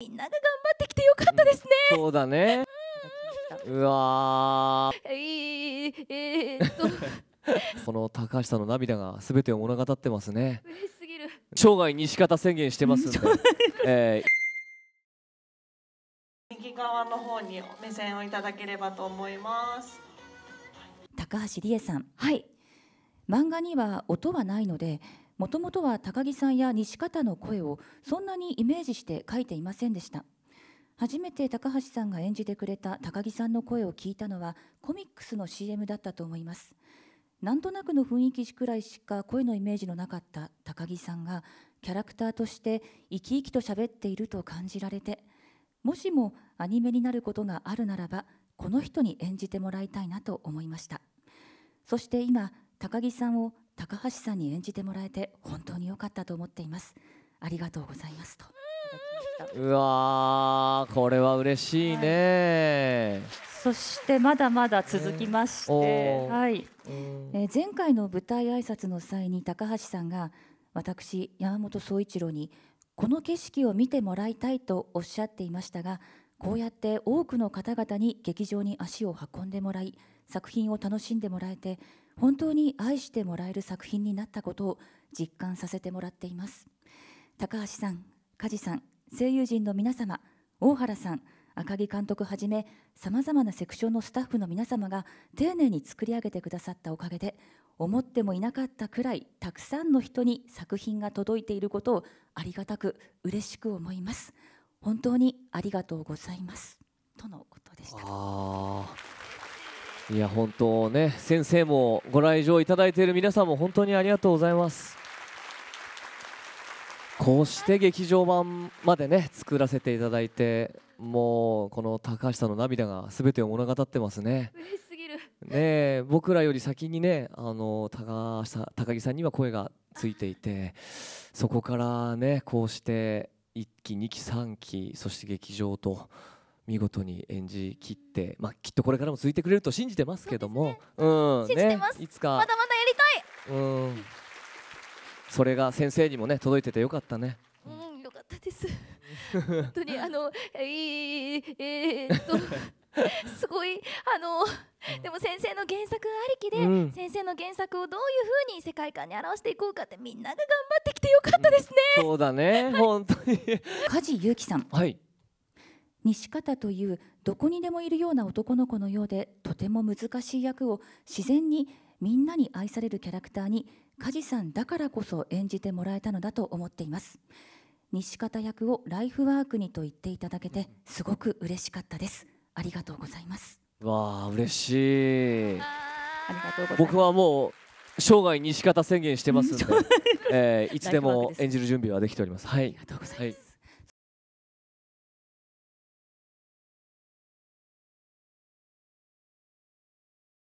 みんなが頑張ってきてよかったですね、そうだね、うわーえー、えー、っとこの高橋さんの涙がすべてを物語ってますね嬉しすぎる生涯西方宣言してますんで、えー、右側の方に目線をいただければと思います高橋理恵さんはい漫画には音はないのでもともとは高木さんや西方の声をそんなにイメージして書いていませんでした初めて高橋さんが演じてくれた高木さんの声を聞いたのはコミックスの CM だったと思いますなんとなくの雰囲気くらいしか声のイメージのなかった高木さんがキャラクターとして生き生きと喋っていると感じられてもしもアニメになることがあるならばこの人に演じてもらいたいなと思いましたそして今高木さんを高橋さんに演じてもらえて本当に良かったと思っていますありがとうございますとうわこれは嬉しいね、はいそしてまだまだ続きまして、えー、はい、えー、前回の舞台挨拶の際に高橋さんが私山本総一郎にこの景色を見てもらいたいとおっしゃっていましたがこうやって多くの方々に劇場に足を運んでもらい作品を楽しんでもらえて本当に愛してもらえる作品になったことを実感させてもらっています高橋さん梶さん声優陣の皆様大原さん赤木監督はじめさまざまなセクションのスタッフの皆様が丁寧に作り上げてくださったおかげで思ってもいなかったくらいたくさんの人に作品が届いていることをありがたく嬉しく思います本当にありがとうございますとのことでしたいや本当ね先生もご来場いただいている皆さんも本当にありがとうございますこうして劇場版までね作らせていただいてもうこの高橋さんの涙が全てを物語ってますね嬉しすぎるね僕らより先にねあの高橋さん高木さんには声がついていてそこからねこうして1期2期3期そして劇場と見事に演じきって、まあ、きっとこれからも続いてくれると信じてますけども、うね、うん、ね、いつかまだまだやりたい、うん、それが先生にもね届いててよかったね。うん、よかったです。本当にあのえー、えー、っと。すごいあのでも先生の原作ありきで、うん、先生の原作をどういうふうに世界観に表していこうかってみんなが頑張ってきてよかったですね、うん、そうだね本当に梶裕貴さん、はい、西方というどこにでもいるような男の子のようでとても難しい役を自然にみんなに愛されるキャラクターに梶さんだからこそ演じてもらえたのだと思っています西方役をライフワークにと言っていただけてすごく嬉しかったですありがとうございますわあ嬉しい僕はもう生涯西方宣言してますんで、えー、いつでも演じる準備はできておりますはいありがとうございます、はい